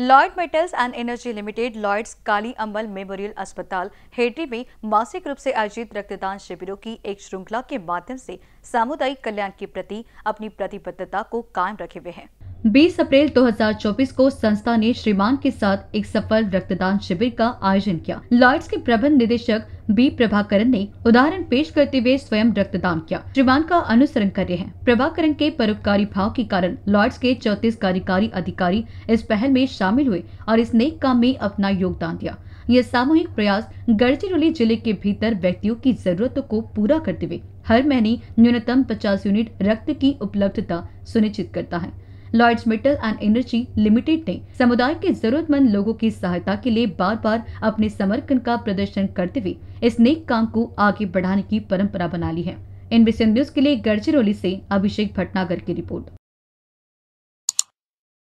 Lloyd Metals and Energy Limited Lloyds Kali Ambal Memorial अस्पताल Hattie में मासिक रूप से आयोजित रक्तदान शिविरों की एक श्रृंखला के माध्यम से सामुदायिक कल्याण के प्रति अपनी प्रतिबद्धता को कायम रखे हुए हैं 20 अप्रैल 2024 को संस्था ने श्रीमान के साथ एक सफल रक्तदान शिविर का आयोजन किया लॉर्ड्स के प्रबंध निदेशक बी प्रभाकरण ने उदाहरण पेश करते हुए स्वयं रक्तदान किया श्रीमान का अनुसरण कर रहे हैं प्रभाकरण के परोपकारी भाव के कारण लॉर्ड्स के चौतीस कार्यकारी अधिकारी इस पहल में शामिल हुए और इस नेक काम में अपना योगदान दिया यह सामूहिक प्रयास गढ़चिरौली जिले के भीतर व्यक्तियों की जरूरतों को पूरा करते हुए हर महीने न्यूनतम 50 यूनिट रक्त की उपलब्धता सुनिश्चित करता है लॉयड्स मिटल एंड एनर्जी लिमिटेड ने समुदाय के जरूरतमंद लोगों की सहायता के लिए बार बार अपने समर्पण का प्रदर्शन करते हुए इस नेक काम को आगे बढ़ाने की परंपरा बना ली है एनबीसी न्यूज के लिए गढ़चिरौली से अभिषेक भटनागर की रिपोर्ट